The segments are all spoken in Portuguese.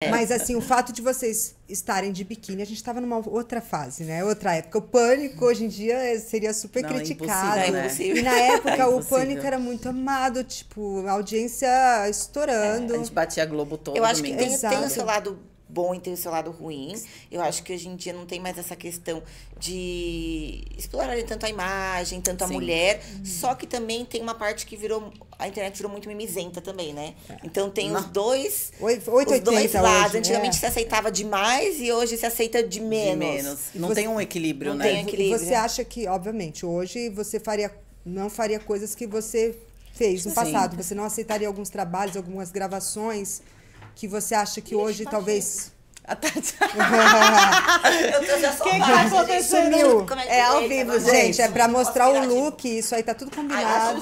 É. Mas assim, o fato de vocês estarem de biquíni, a gente estava numa outra fase, né? Outra época. O pânico hoje em dia é, seria super Não, criticado. É impossível, né? E na época é o pânico era muito amado, tipo, audiência estourando. É, a gente batia a Globo todo. Eu acho que tem, tem o seu lado bom e tem o seu lado ruim. Eu acho que hoje em dia não tem mais essa questão de explorar tanto a imagem, tanto Sim. a mulher. Uhum. Só que também tem uma parte que virou. A internet virou muito mimizenta também, né? É. Então tem os dois. os dois lados. Hoje, né? Antigamente é. se aceitava demais e hoje se aceita de menos. De menos. Não você, tem um equilíbrio, não né? Tem equilíbrio. Você acha que, obviamente, hoje você faria. Não faria coisas que você fez no passado. Você não aceitaria alguns trabalhos, algumas gravações que você acha que hoje talvez a Tati. eu O que, que tá acontecendo? É, é, é, ao vivo, tá gente. É pra mostrar o look. Isso aí tá tudo combinado.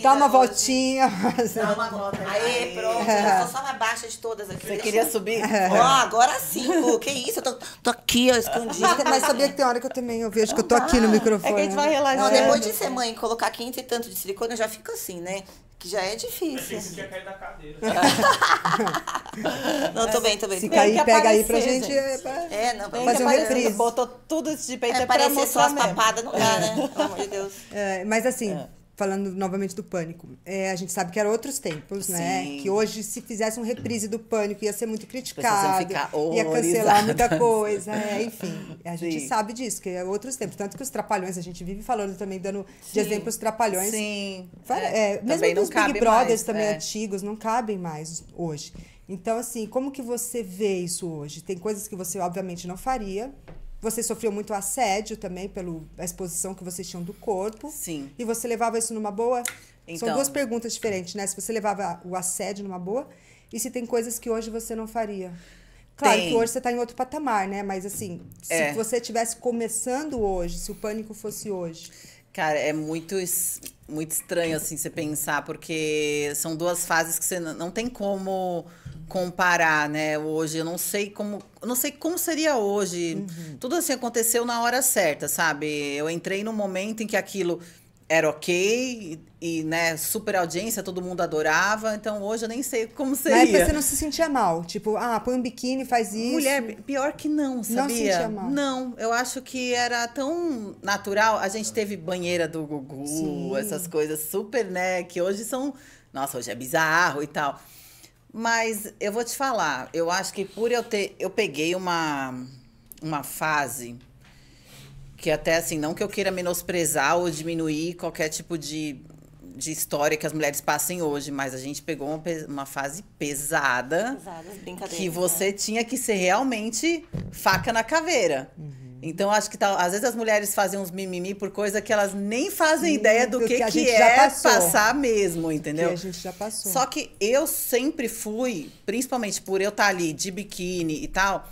Dá uma voltinha. Dá uma volta. Aê, pronto. Eu sou só na baixa de todas aqui. Você Deixa... queria subir? Ó, oh, agora sim. Pô. Que isso? Eu tô, tô aqui, ó, escondida. Mas sabia que tem hora que eu também eu vejo que eu tô aqui no microfone. É que a gente vai né? relaxando. Não, depois de ser mãe e colocar quinta e tanto de silicone, eu já fico assim, né? Que já é difícil. Eu pensei que é ia cair da cadeira. não, tô bem, tô bem. Se cair, pega aí, pra gente, gente. é pra é, não, pra fazer um reprise. Botou tudo de peito é, é pra mostrar as papadas, não dá, né? É. Pelo amor de Deus. É, mas assim... É. Falando novamente do pânico, é, a gente sabe que eram outros tempos, né? Sim. né? Que hoje, se fizesse um reprise do pânico, ia ser muito criticado, ia cancelar muita coisa, é, enfim. A gente Sim. sabe disso, que é outros tempos. Tanto que os trapalhões, a gente vive falando também, dando Sim. de exemplo os trapalhões. Sim. É, mesmo os Big Brothers mais, também antigos, não cabem mais hoje. Então, assim, como que você vê isso hoje? Tem coisas que você, obviamente, não faria. Você sofreu muito assédio também pela exposição que vocês tinham do corpo. Sim. E você levava isso numa boa? Então... São duas então. perguntas diferentes, né? Se você levava o assédio numa boa e se tem coisas que hoje você não faria. Claro tem. que hoje você está em outro patamar, né? Mas assim, se é. você estivesse começando hoje, se o pânico fosse hoje. Cara, é muito, muito estranho, assim, você pensar, porque são duas fases que você não tem como comparar, né? Hoje eu não sei como, não sei como seria hoje. Uhum. Tudo assim aconteceu na hora certa, sabe? Eu entrei no momento em que aquilo era ok e, né, super audiência, todo mundo adorava. Então hoje eu nem sei como seria. Na época você não se sentia mal, tipo, ah, põe um biquíni, faz isso. Mulher, pior que não, sabia? Não se sentia mal. Não, eu acho que era tão natural. A gente teve banheira do Gugu, Sim. essas coisas super, né, que hoje são, nossa, hoje é bizarro e tal. Mas eu vou te falar, eu acho que por eu ter. Eu peguei uma, uma fase que até assim, não que eu queira menosprezar ou diminuir qualquer tipo de, de história que as mulheres passem hoje, mas a gente pegou uma, uma fase pesada. Pesadas, brincadeiras. Que você né? tinha que ser realmente faca na caveira. Uhum. Então, acho que tá, às vezes as mulheres fazem uns mimimi por coisa que elas nem fazem Sim, ideia do, que, que, que é passar mesmo, entendeu? Que a gente já passou. Só que eu sempre fui, principalmente por eu estar tá ali de biquíni e tal,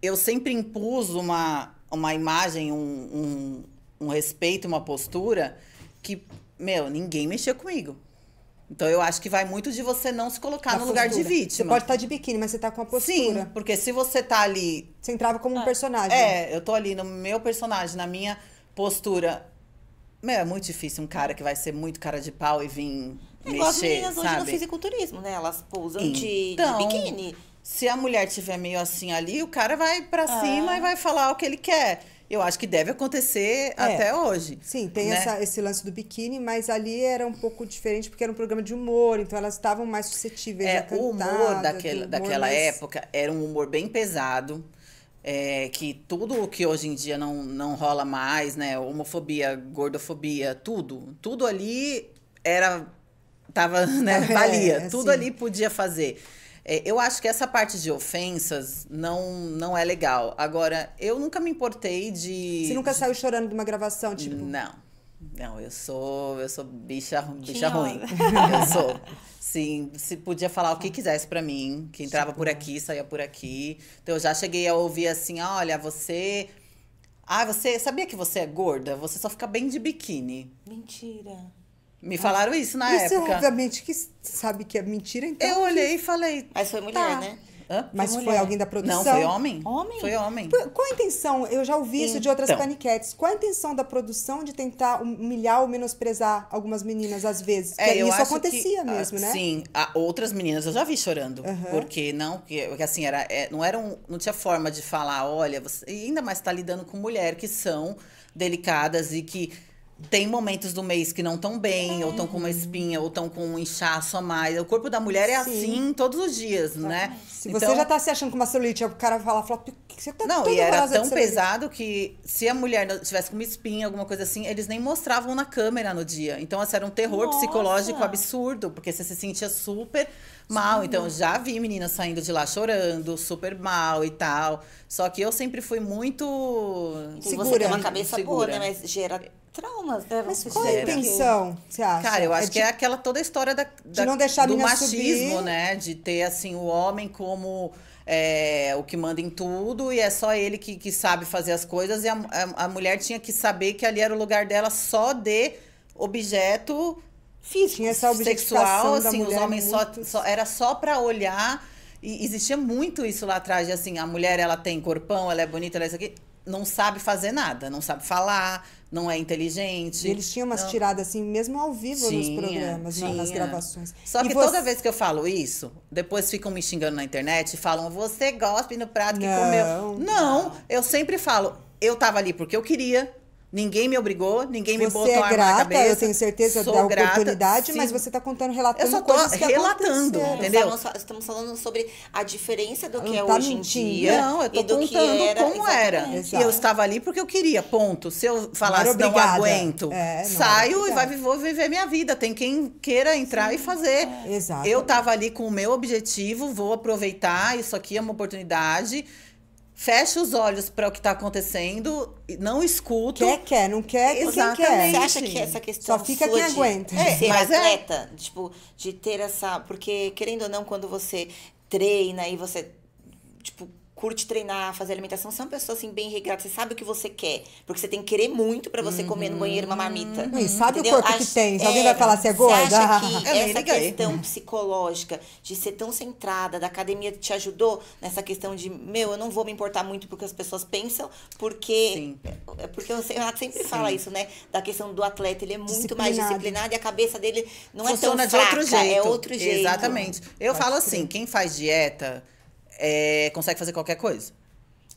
eu sempre impus uma, uma imagem, um, um, um respeito, uma postura que, meu, ninguém mexia comigo. Então eu acho que vai muito de você não se colocar na no postura. lugar de vítima. Você pode estar tá de biquíni, mas você está com a postura. Sim, porque se você está ali. Você entrava como um ah, personagem. É, eu estou ali no meu personagem, na minha postura. Meu, é muito difícil um cara que vai ser muito cara de pau e vir é, mexer, as meninas sabe? hoje no fisiculturismo, né? Elas pousam então, de, de então, biquíni. Se a mulher tiver meio assim ali, o cara vai para ah. cima e vai falar o que ele quer eu acho que deve acontecer é. até hoje. Sim, tem né? essa, esse lance do biquíni, mas ali era um pouco diferente porque era um programa de humor, então elas estavam mais suscetíveis é, a cantar. O humor daquela, humor daquela mais... época era um humor bem pesado. É, que tudo o que hoje em dia não, não rola mais, né? Homofobia, gordofobia, tudo. Tudo ali era. Tava, né? É, valia. É, tudo sim. ali podia fazer. É, eu acho que essa parte de ofensas não, não é legal. Agora, eu nunca me importei de. Você nunca de... saiu chorando de uma gravação, tipo? Não. Não, eu sou, eu sou bicha, bicha ruim. eu sou. Sim, se podia falar o que quisesse para mim, que entrava por tipo? aqui, saía por aqui. Então eu já cheguei a ouvir assim, olha, você ah, você sabia que você é gorda? Você só fica bem de biquíni. Mentira. Me falaram isso na isso época. obviamente, que sabe que é mentira, então. Eu olhei e falei. Mas foi mulher, tá. né? Hã? Mas foi, foi, alguém da produção? Não, foi homem. Homem? Foi homem. Qual a intenção? Eu já ouvi então. isso de outras então. paniquetes. Qual a intenção da produção de tentar humilhar ou menosprezar algumas meninas às vezes? É, Porque isso acontecia que, mesmo, ah, né? Sim, a, ah, outras meninas eu já vi chorando. Uhum. Porque não, que, assim, era, é, não era um, não tinha forma de falar, olha, você, ainda mais tá lidando com mulher que são delicadas e que tem momentos do mês que não estão bem, é. ou estão com uma uhum. espinha, ou estão com um inchaço a mais. O corpo da mulher é Sim. assim todos os dias, né? Exatamente. né? Se então, você já está se achando com uma celulite, o cara fala, fala, você tá Não, e era tão pesado que se a mulher tivesse com uma espinha, alguma coisa assim, eles nem mostravam na câmera no dia. Então, assim, era um terror Nossa. psicológico absurdo, porque você se sentia super mal. Então, já vi meninas saindo de lá chorando, super mal e tal. Só que eu sempre fui muito. Segura. Tipo, você tem uma cabeça Segura. boa, né? Mas gera traumas, né? Mas qual a intenção, você acha? Cara, eu é acho é de... que é aquela toda a história da, da de não deixar do machismo, subir. né? De ter, assim, o homem como é, o que manda em tudo e é só ele que, que sabe fazer as coisas. E a, a, a mulher tinha que saber que ali era o lugar dela só de objeto Fiz, tinha essa sexual, assim, os homens só, só, era só para olhar. E existia muito isso lá atrás, assim, a mulher ela tem corpão, ela é bonita, ela é isso aqui, não sabe fazer nada, não sabe falar, não é inteligente. E eles tinham umas tiradas assim, mesmo ao vivo tinha, nos programas, né, tinha. nas gravações. Só que você... toda vez que eu falo isso, depois ficam me xingando na internet e falam: você gospe no prato que não, comeu. Não, não, eu sempre falo, eu tava ali porque eu queria, Ninguém me obrigou, ninguém me botou é grata, a arma na cabeça. Eu tenho certeza Sou da oportunidade, mas você está contando, relatando Eu só estou relatando, entendeu? Estamos falando sobre a diferença do que é tá hoje mentindo. em dia. Não, eu tô contando era, como era. Exato. E eu estava ali porque eu queria, ponto. Se eu falasse, não, não aguento, é, não saio e vai, vou viver minha vida. Tem quem queira entrar Sim. e fazer. É. Exato. Eu estava ali com o meu objetivo, vou aproveitar, isso aqui é uma oportunidade fecha os olhos para o que está acontecendo, não escuta. Quer, quer, não quer, Exatamente. quem quer. Você acha que essa questão Só fica quem de, aguenta. De, ser Mas é. atleta, é. tipo, de ter essa... Porque, querendo ou não, quando você treina e você, tipo, curte treinar, fazer alimentação, são é pessoas assim bem regrada, Você sabe o que você quer, porque você tem que querer muito para você uhum. comer no uhum. banheiro uma marmita. E sabe entendeu? o corpo Acho, que tem. Se alguém é, vai falar se é gorda, acha que essa questão psicológica de ser tão centrada, da academia te ajudou nessa questão de, meu, eu não vou me importar muito porque as pessoas pensam, porque Sim. É, porque o Renato sempre Sim. fala isso, né? Da questão do atleta, ele é muito mais disciplinado e a cabeça dele não Funciona é tão fraca, de outro jeito. é outro jeito. Exatamente. Eu falo assim, quem faz dieta é, consegue fazer qualquer coisa.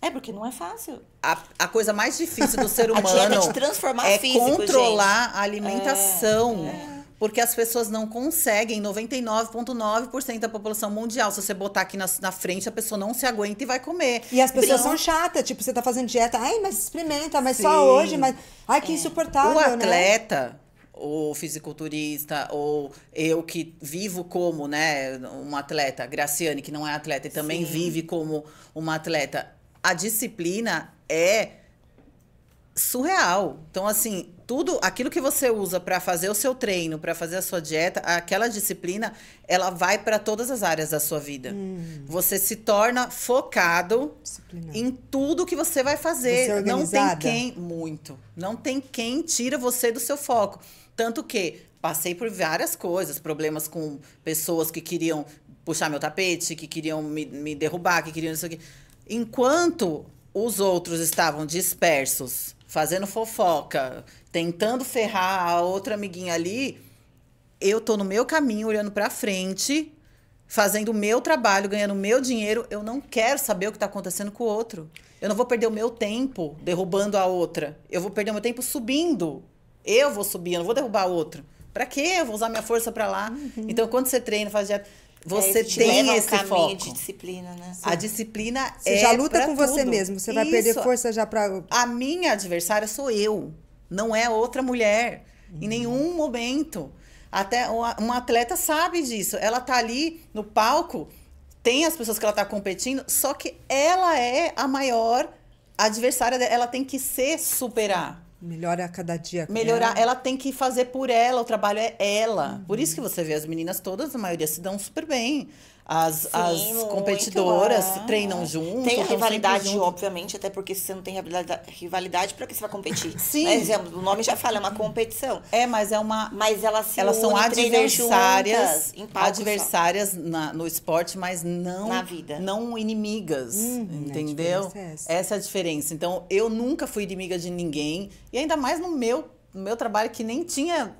É, porque não é fácil. A, a coisa mais difícil do ser humano a transformar é físico, controlar gente. a é, alimentação. É, é. Porque as pessoas não conseguem, 99,9% da população mundial. Se você botar aqui na, na, frente, a pessoa não se aguenta e vai comer. E as pessoas são chatas, tipo, você tá fazendo dieta, ai, mas experimenta, mas Sim. só hoje, mas. Ai, que insuportável. O né? atleta, né? ou fisiculturista, ou eu que vivo como, né, uma atleta, Graciane, que não é atleta e também Sim. vive como uma atleta, a disciplina é surreal. Então, assim, tudo aquilo que você usa para fazer o seu treino, para fazer a sua dieta, aquela disciplina, ela vai para todas as áreas da sua vida. Hum. Você se torna focado em tudo que você vai fazer. Você é não tem quem muito, não tem quem tira você do seu foco. Tanto que passei por várias coisas, problemas com pessoas que queriam puxar meu tapete, que queriam me, me derrubar, que queriam isso aqui. Enquanto os outros estavam dispersos, fazendo fofoca, tentando ferrar a outra amiguinha ali, eu tô no meu caminho, olhando para frente, fazendo o meu trabalho, ganhando o meu dinheiro, eu não quero saber o que tá acontecendo com o outro. Eu não vou perder o meu tempo derrubando a outra. Eu vou perder o meu tempo subindo eu vou subir, eu não vou derrubar outro. Para quê? Eu vou usar minha força para lá. Uhum. Então, quando você treina, faz dieta, é, você é, te tem esse foco. de disciplina, né? Sim. A disciplina você é Você já luta com tudo. você mesmo, você Isso. vai perder força já para A minha adversária sou eu, não é outra mulher uhum. em nenhum momento. Até um uma atleta sabe disso. Ela tá ali no palco, tem as pessoas que ela tá competindo, só que ela é a maior adversária dela, ela tem que se superar. Melhora a cada dia. Melhorar, ela. ela tem que fazer por ela, o trabalho é ela. Uhum. Por isso que uhum. você vê as meninas todas, a maioria se dão super bem. As, Sim, as competidoras treinam junto. Tem a rivalidade, obviamente, até porque se você não tem rivalidade, para que você vai competir? Sim. Né? Exemplo, o nome já fala, é uma competição. É, mas é uma. Mas elas se Elas são adversárias. adversárias na, no esporte, mas não. Na vida. Não inimigas. Hum, é, entendeu? É é essa. essa é a diferença. Então, eu nunca fui inimiga de ninguém. E ainda mais no meu, no meu trabalho, que nem tinha.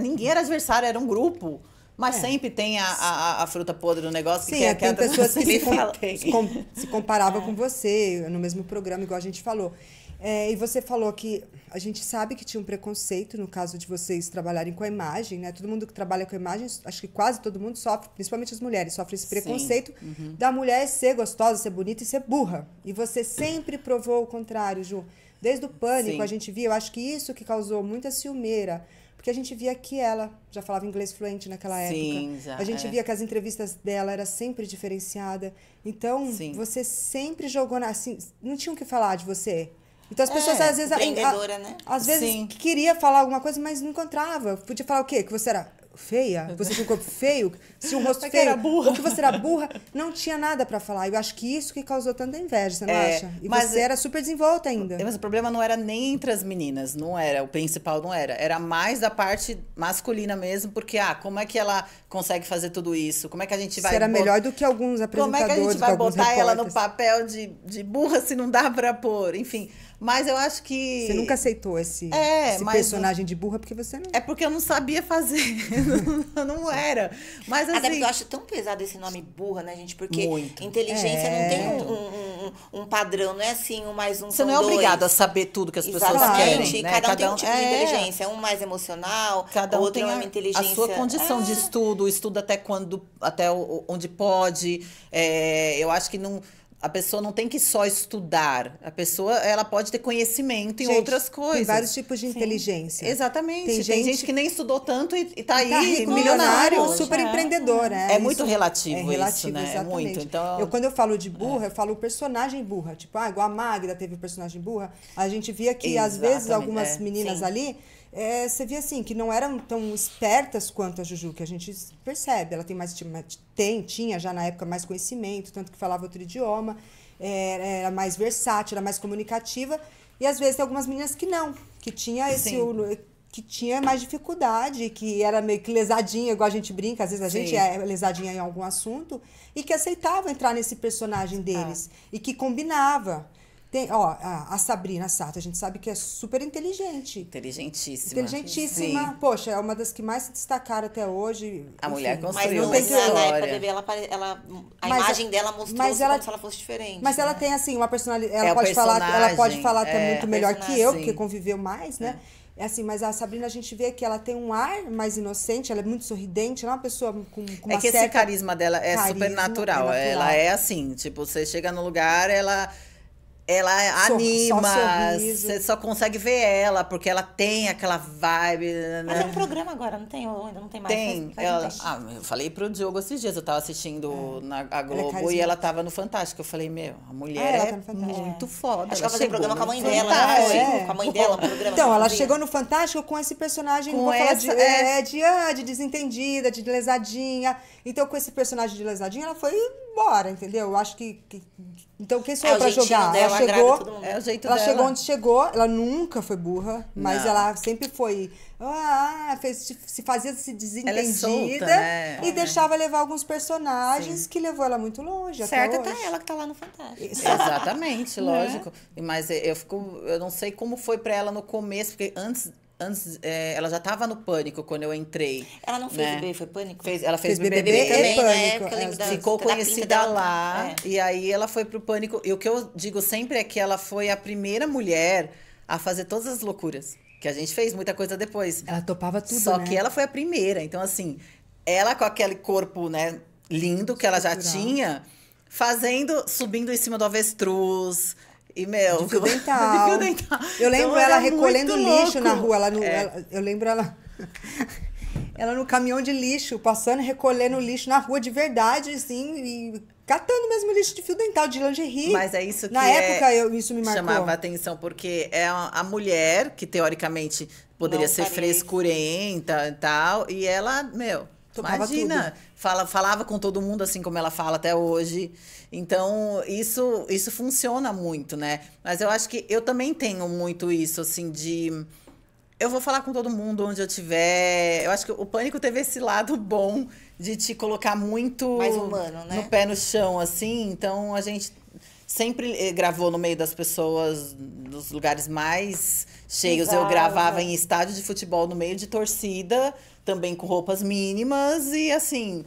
Ninguém era adversário, era um grupo. Mas é. sempre tem a, a, a, fruta podre no negócio. Sim, é, que é, tem que pessoas que se, se, com, se comparava é. com você no mesmo programa, igual a gente falou. É, e você falou que a gente sabe que tinha um preconceito no caso de vocês trabalharem com a imagem, né? Todo mundo que trabalha com a imagem, acho que quase todo mundo sofre, principalmente as mulheres, sofre esse preconceito uhum. da mulher ser gostosa, ser bonita e ser burra. E você sempre provou o contrário, Ju. Desde o pânico Sim. a gente via, eu acho que isso que causou muita ciumeira porque a gente via que ela já falava inglês fluente naquela Sim, época. Já, a gente é. via que as entrevistas dela era sempre diferenciada. Então, Sim. você sempre jogou na, assim, não tinham o que falar de você. Então as pessoas é, às vezes a, a, né? às vezes Sim. queria falar alguma coisa, mas não encontrava. Podia falar o quê? Que você era feia, uhum. você tinha um corpo feio, se o um rosto feio, era burra. ou que você era burra, não tinha nada para falar. Eu acho que isso que causou tanta inveja, você não é, acha? E mas, você era super desenvolta ainda. Mas o problema não era nem entre as meninas, não era, o principal não era. Era mais da parte masculina mesmo, porque, ah, como é que ela consegue fazer tudo isso? Como é que a gente vai... Você era bot... melhor do que alguns apresentadores, Como é que a gente vai botar ela no papel de, de burra se não dá pra pôr? Enfim... Mas eu acho que. Você nunca aceitou esse, é, esse personagem de burra porque você não. É porque eu não sabia fazer. eu não era. Mas assim. Até porque assim eu acho tão pesado esse nome burra, né, gente? Porque Muito. inteligência é. não tem um, um, um, padrão, não é assim, um mais um. Você não é dois. obrigado a saber tudo que as pessoas querem. Né? Cada, um tem um tipo é. de inteligência. Um mais emocional, Cada um outro tem é uma inteligência. A sua condição de é. estudo, estuda até quando, até onde pode. É, eu acho que não a pessoa não tem que só estudar. A pessoa ela pode ter conhecimento em outras coisas. Tem vários tipos de Sim. inteligência. Exatamente. Tem, tem gente... gente... que nem estudou tanto e, está tá aí tá rico, milionário. Hoje, super é. empreendedor. Né? É, é muito isso, relativo, é relativo isso, né? Exatamente. É muito. Então... Eu, quando eu falo de burra, eu é. falo personagem burra. Tipo, ah, igual a Magda teve personagem burra. A gente via que, exatamente. às vezes, algumas é. meninas Sim. ali é, você via assim, que não eram tão espertas quanto a Juju, que a gente percebe. Ela tem mais tem, tinha já na época mais conhecimento, tanto que falava outro idioma, é, era mais versátil, era mais comunicativa. E às vezes tem algumas meninas que não, que tinha esse. que tinha mais dificuldade, que era meio que lesadinha, igual a gente brinca, às vezes a Sim. gente é lesadinha em algum assunto, e que aceitava entrar nesse personagem ah. deles, ah. e que combinava. Tem, ó, a, Sabrina Sato, a gente sabe que é super inteligente. Inteligentíssima. Inteligentíssima. Sim. Poxa, é uma das que mais se destacaram até hoje. A mulher construiu mas não tem que época ela, ela, a mas, imagem dela mostrou mas ela, como se ela fosse diferente. Mas né? ela tem, assim, uma personalidade... Ela, é pode falar, ela pode falar até é, muito melhor que eu, porque conviveu mais, né? É. É assim, mas a Sabrina a gente vê que ela tem um ar mais inocente, ela é muito sorridente, ela é uma pessoa com, com É que esse carisma dela é carisma, super natural. É natural. Ela é assim, tipo, você chega no lugar, ela ela anima, você só, consegue ver ela, porque ela tem aquela vibe. Né? Mas é um programa agora, não tem? Ou ainda não tem mais? Tem. Faz, ela, ah, eu falei pro Diogo esses dias, eu tava assistindo é. na a Globo ela é e ela tava no Fantástico. Eu falei, meu, a mulher ah, é tá é. muito foda. Acho ela que ela fazer programa né? com a mãe dela, né? Com a mãe dela, programa. Então, ela chegou no Fantástico com esse personagem, com essa, de, é. é. De, ah, de desentendida, de lesadinha. Então, com esse personagem de lesadinha, ela foi embora, entendeu? Eu acho que, que... Então, quem sou é, eu pra jogar? Dela, ela chegou, é o jeito ela dela. chegou onde chegou, ela nunca foi burra, mas Não. ela sempre foi ah, fez, se fazia se é desentendida é solta, né? e é. deixava levar alguns personagens Sim. que levou ela muito longe. Certa até tá ela que tá lá no Fantástico. Exatamente, né? lógico. Mas eu fico, eu não sei como foi para ela no começo, porque antes antes, é, ela já estava no pânico quando eu entrei. Ela não fez né? BBB, foi pânico? Fez, ela fez, fez BBB, BBB também, né? pânico. Né? Época, ficou da, conhecida da lá. É. E aí ela foi pro pânico. E o que eu digo sempre é que ela foi a primeira mulher a fazer todas as loucuras. Que a gente fez muita coisa depois. Ela topava tudo. Só né? que ela foi a primeira. Então, assim, ela com aquele corpo, né, lindo que Estrutural. ela já tinha, fazendo, subindo em cima do avestruz e, meu. De fio dental. De fio dental. Eu lembro então, ela recolhendo lixo louco. na rua. Ela, no, é. ela eu lembro ela. ela no caminhão de lixo, passando, recolhendo lixo na rua de verdade, assim, e catando mesmo lixo de fio dental, de lingerie. Mas é isso que Na é... época, eu, isso me marcou. Chamava atenção, porque é a mulher que, teoricamente, poderia Não, ser parei. frescurenta e tal, e ela, meu, Topava imagina, fala, falava com todo mundo assim como ela fala até hoje. Então, isso, isso funciona muito, né? Mas eu acho que eu também tenho muito isso, assim, de eu vou falar com todo mundo onde eu tiver. Eu acho que o pânico teve esse lado bom de te colocar muito Mais humano, né? no pé no chão, assim. Então a gente sempre eh, gravou no meio das pessoas, nos lugares mais cheios. Exato. Eu gravava né? em estádio de futebol no meio de torcida, também com roupas mínimas e assim.